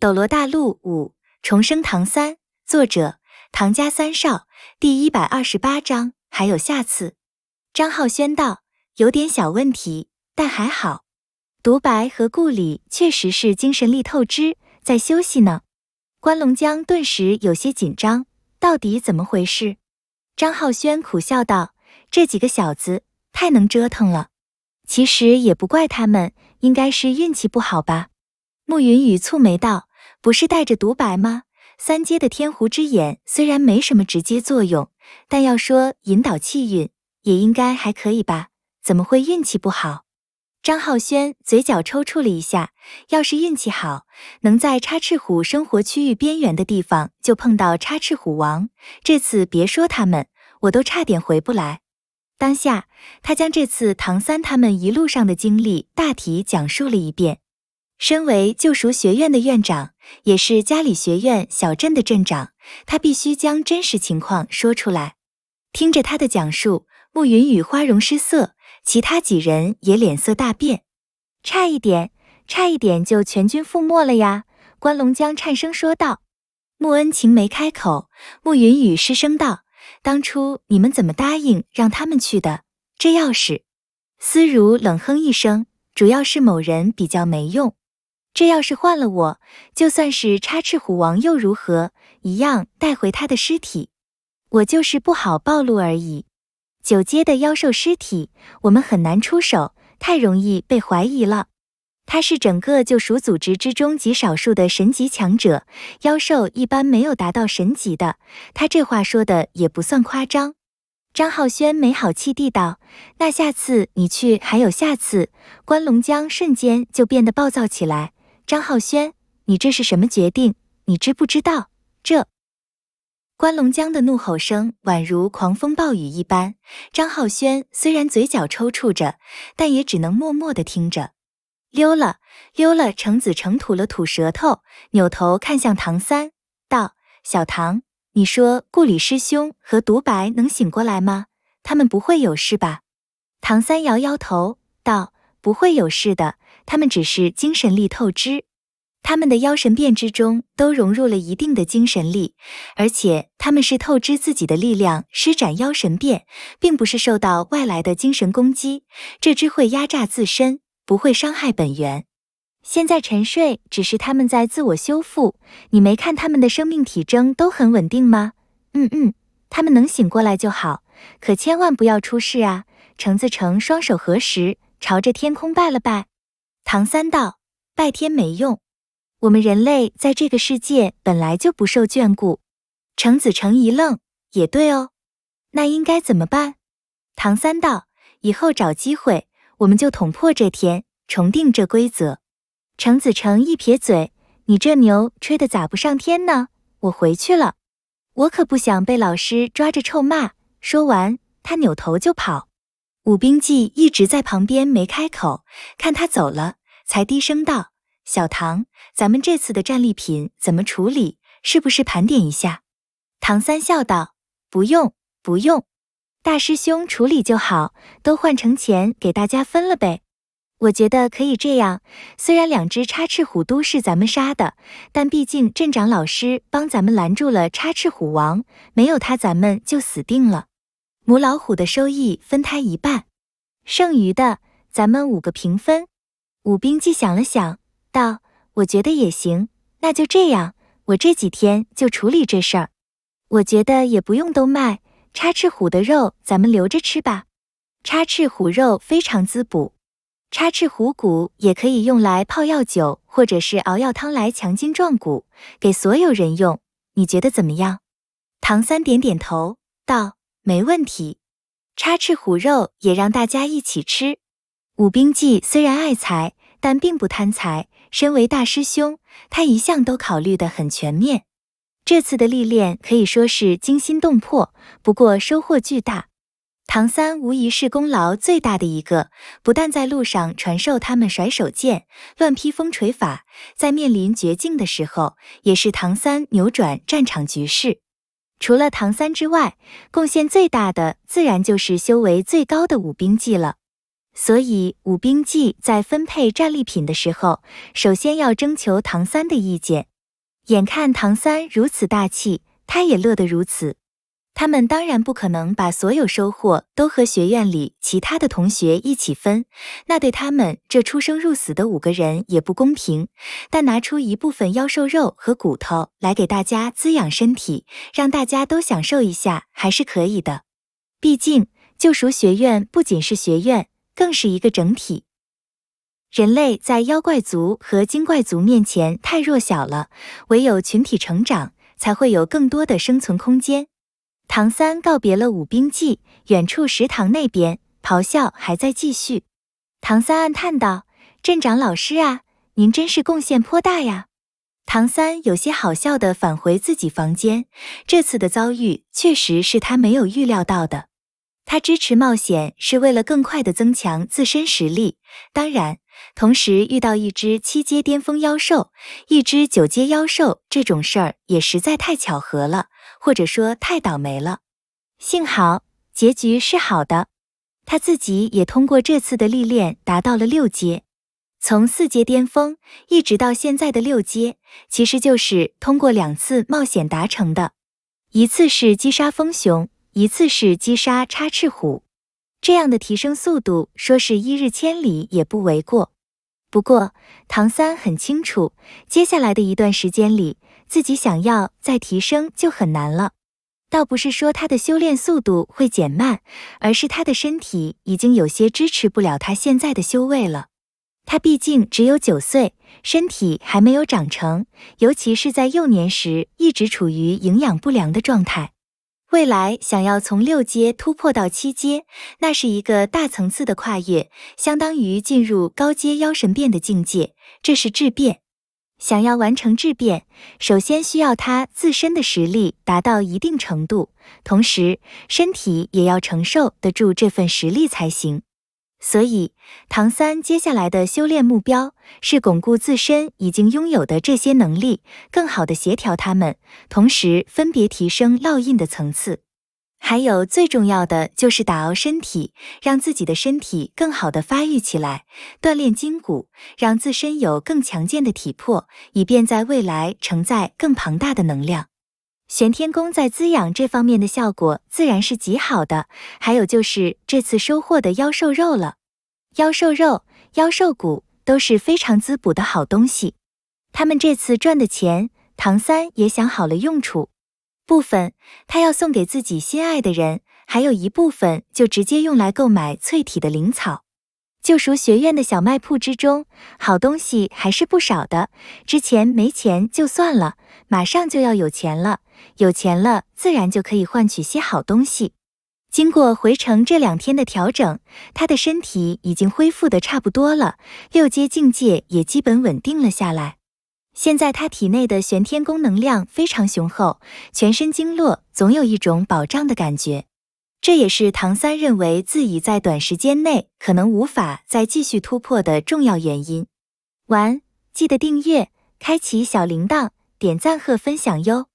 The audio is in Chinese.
斗罗大陆五重生唐三，作者唐家三少，第一百二十八章还有下次。张浩轩道：“有点小问题，但还好。”独白和顾里确实是精神力透支，在休息呢。关龙江顿时有些紧张，到底怎么回事？张浩轩苦笑道：“这几个小子太能折腾了，其实也不怪他们，应该是运气不好吧。”慕云雨蹙眉道。不是带着独白吗？三阶的天狐之眼虽然没什么直接作用，但要说引导气运，也应该还可以吧？怎么会运气不好？张浩轩嘴角抽搐了一下。要是运气好，能在插翅虎生活区域边缘的地方就碰到插翅虎王，这次别说他们，我都差点回不来。当下，他将这次唐三他们一路上的经历大体讲述了一遍。身为救赎学院的院长，也是家里学院小镇的镇长，他必须将真实情况说出来。听着他的讲述，慕云雨花容失色，其他几人也脸色大变，差一点，差一点就全军覆没了呀！关龙江颤声说道。穆恩晴没开口，慕云雨失声道：“当初你们怎么答应让他们去的？这钥匙。”思如冷哼一声：“主要是某人比较没用。”这要是换了我，就算是插翅虎王又如何？一样带回他的尸体，我就是不好暴露而已。九阶的妖兽尸体，我们很难出手，太容易被怀疑了。他是整个救赎组织之中极少数的神级强者，妖兽一般没有达到神级的。他这话说的也不算夸张。张浩轩没好气地道：“那下次你去，还有下次。”关龙江瞬间就变得暴躁起来。张浩轩，你这是什么决定？你知不知道？这关龙江的怒吼声宛如狂风暴雨一般。张浩轩虽然嘴角抽搐着，但也只能默默的听着。溜了，溜了！程子成吐了吐舌头，扭头看向唐三，道：“小唐，你说顾里师兄和独白能醒过来吗？他们不会有事吧？”唐三摇摇头，道：“不会有事的。”他们只是精神力透支，他们的妖神变之中都融入了一定的精神力，而且他们是透支自己的力量施展妖神变，并不是受到外来的精神攻击，这只会压榨自身，不会伤害本源。现在沉睡只是他们在自我修复，你没看他们的生命体征都很稳定吗？嗯嗯，他们能醒过来就好，可千万不要出事啊！橙子橙双手合十，朝着天空拜了拜。唐三道拜天没用，我们人类在这个世界本来就不受眷顾。程子成一愣，也对哦，那应该怎么办？唐三道以后找机会，我们就捅破这天，重定这规则。程子成一撇嘴，你这牛吹的咋不上天呢？我回去了，我可不想被老师抓着臭骂。说完，他扭头就跑。武冰纪一直在旁边没开口，看他走了。才低声道：“小唐，咱们这次的战利品怎么处理？是不是盘点一下？”唐三笑道：“不用，不用，大师兄处理就好，都换成钱给大家分了呗。我觉得可以这样，虽然两只插翅虎都是咱们杀的，但毕竟镇长老师帮咱们拦住了插翅虎王，没有他咱们就死定了。母老虎的收益分他一半，剩余的咱们五个平分。”武冰记想了想，道：“我觉得也行，那就这样。我这几天就处理这事儿。我觉得也不用都卖，插翅虎的肉咱们留着吃吧。插翅虎肉非常滋补，插翅虎骨也可以用来泡药酒或者是熬药汤来强筋壮骨，给所有人用。你觉得怎么样？”唐三点点头，道：“没问题。插翅虎肉也让大家一起吃。武冰记虽然爱财。”但并不贪财。身为大师兄，他一向都考虑得很全面。这次的历练可以说是惊心动魄，不过收获巨大。唐三无疑是功劳最大的一个，不但在路上传授他们甩手剑、乱劈风锤法，在面临绝境的时候，也是唐三扭转战场局势。除了唐三之外，贡献最大的自然就是修为最高的武兵纪了。所以武兵祭在分配战利品的时候，首先要征求唐三的意见。眼看唐三如此大气，他也乐得如此。他们当然不可能把所有收获都和学院里其他的同学一起分，那对他们这出生入死的五个人也不公平。但拿出一部分妖兽肉和骨头来给大家滋养身体，让大家都享受一下还是可以的。毕竟救赎学院不仅是学院。更是一个整体。人类在妖怪族和精怪族面前太弱小了，唯有群体成长，才会有更多的生存空间。唐三告别了武冰记，远处食堂那边咆哮还在继续。唐三暗叹道：“镇长老师啊，您真是贡献颇大呀。”唐三有些好笑的返回自己房间。这次的遭遇，确实是他没有预料到的。他支持冒险是为了更快的增强自身实力，当然，同时遇到一只七阶巅峰妖兽，一只九阶妖兽，这种事儿也实在太巧合了，或者说太倒霉了。幸好结局是好的，他自己也通过这次的历练达到了六阶，从四阶巅峰一直到现在的六阶，其实就是通过两次冒险达成的，一次是击杀风熊。一次是击杀插翅虎，这样的提升速度，说是一日千里也不为过。不过唐三很清楚，接下来的一段时间里，自己想要再提升就很难了。倒不是说他的修炼速度会减慢，而是他的身体已经有些支持不了他现在的修为了。他毕竟只有九岁，身体还没有长成，尤其是在幼年时一直处于营养不良的状态。未来想要从六阶突破到七阶，那是一个大层次的跨越，相当于进入高阶妖神变的境界，这是质变。想要完成质变，首先需要他自身的实力达到一定程度，同时身体也要承受得住这份实力才行。所以，唐三接下来的修炼目标是巩固自身已经拥有的这些能力，更好的协调他们，同时分别提升烙印的层次。还有最重要的就是打熬身体，让自己的身体更好的发育起来，锻炼筋骨，让自身有更强健的体魄，以便在未来承载更庞大的能量。玄天功在滋养这方面的效果自然是极好的，还有就是这次收获的妖兽肉了，妖兽肉、妖兽骨都是非常滋补的好东西。他们这次赚的钱，唐三也想好了用处部分，他要送给自己心爱的人，还有一部分就直接用来购买淬体的灵草。救赎学院的小卖铺之中，好东西还是不少的。之前没钱就算了，马上就要有钱了。有钱了，自然就可以换取些好东西。经过回城这两天的调整，他的身体已经恢复的差不多了，六阶境界也基本稳定了下来。现在他体内的玄天功能量非常雄厚，全身经络总有一种保障的感觉。这也是唐三认为自己在短时间内可能无法再继续突破的重要原因。完，记得订阅、开启小铃铛、点赞和分享哟。